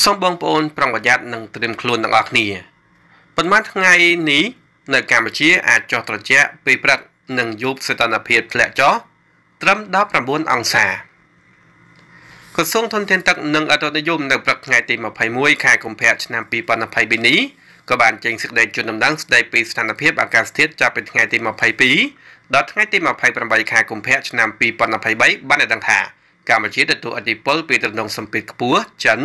សូមបងប្អូនប្រុងប្រយ័ត្ននិងត្រៀមខ្លួនទាំងអស់គ្នាប៉ុន្មានថ្ងៃនេះ នៅ កម្ពុជាអាចចុះត្រជាក់ពេលព្រឹកនិងយប់សីតុណ្ហភាពធ្លាក់ចុះត្រឹម19អង្សាក្រសួងធនធានទឹកនិងអតនិយមនៅព្រឹកថ្ងៃទី21ខែកុម្ភៈឆ្នាំ2022នេះក៏បានចេញសេចក្តីជូនដំណឹងស្តីពី ស្ថានភាពអាកាសធាតុចាប់ពីថ្ងៃទី22ដល់ថ្ងៃទី28ខែកុម្ភៈឆ្នាំ2023បានឲ្យដឹងថាកម្ពុជាទទួលឥទ្ធិពលពីទំនងសម្ពាធខ្ពស់ចិន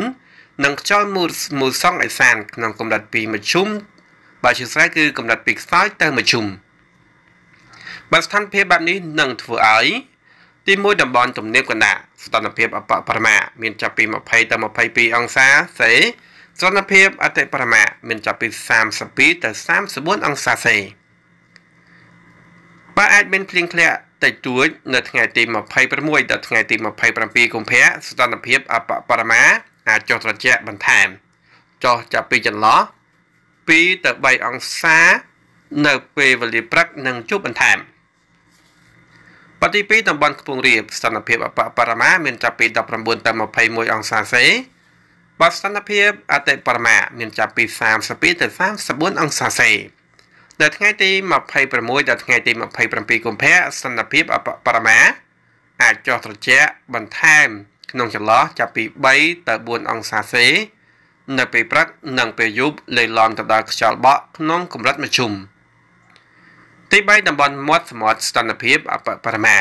និងខ្យល់មូសមូសង់អេសានក្នុងកម្រិតពីមជ្ឈុំបើជាស្រ័យគឺកម្រិតពីខ្សោយទៅមជ្ឈុំបើស្ថានភាពបែបនេះនឹងធ្វើឲ្យទី1តំបន់ទំនាបកណ្ដាលស្ថានភាពអបប្រមាមានចាប់ពី20ទៅ22អង្សាសេស្ថានភាពអតិប្រមាមានចាប់ពី32ទៅ34អង្សាសេបើអាចមានភ្លៀងធ្លាក់តិចតួចនៅថ្ងៃទី26ដល់ថ្ងៃទី27កុម្ភៈស្ថានភាពអបប្រមាចុះត្រជាក់បន្ថែមចុះចាប់ពីចន្លោះ2ទៅ3អង្សានៅពេលវេលាព្រឹកនិងជប់បន្ថែមបទី2តំបន់ខ្ពងរាបស្ថានភាពអបបរមាមានចាប់ពី19ទៅ21អង្សាសេបាទស្ថានភាពអតិបរមាមានចាប់ពី32ទៅ34អង្សាសេនៅថ្ងៃទី26ដល់ថ្ងៃទី27កុម្ភៈស្ថានភាពអបបរមាអាចចុះត្រជាក់បន្ថែមក្នុងចន្លោះចាប់ពី3ទៅ4អង្សាសេនៅពេលព្រឹកនិង ពេលយប់លេឡំទៅដល់ខ្យល់បក់ក្នុងកម្រិតមធ្យមទី3តំបន់មាត់សមុទ្រស្ថានភាពអបបរមា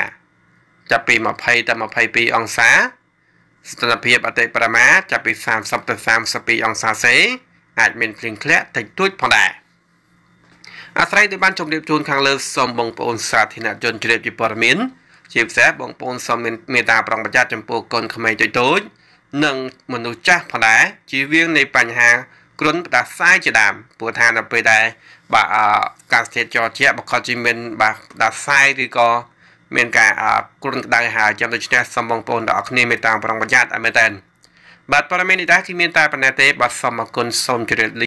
ចាប់ពី20ទៅ22អង្សាស្ថានភាពអតិបរមា ចាប់ពី30ទៅ32អង្សាសេអាចមានភ្លៀងធ្លាក់តិចតួចផងដែរអាស្រ័យដោយបានជម្រាបជូនខាងលើសូមបងប្អូនសាធារណជនជ្រាបជាព័ត៌មានជាពិសេសបងប្អូនសូមមានមេត្តាប្រុងប្រយ័ត្នចំពោះកូនក្មេងតូចៗនិងមនុស្សចាស់ផងដែរជៀសវាងនៃបញ្ហាគ្រុនផ្ដាសាយជាដើមព្រោះថានៅពេលដែលបាទការស្ថិតចរជាបកជីមិនបាទផ្ដាសាយឬក៏មានការគ្រុនក្តៅហើយចាំដូច្នេះសូមបងប្អូនទាំងអស់គ្នាមេត្តាប្រុងប្រយ័ត្នឲ្យមែនតើបាទព័ត៌មាននេះដែរគឺមានតែប៉ុណ្ណេះទេ បាទសូមអរគុណសូមជម្រាបលា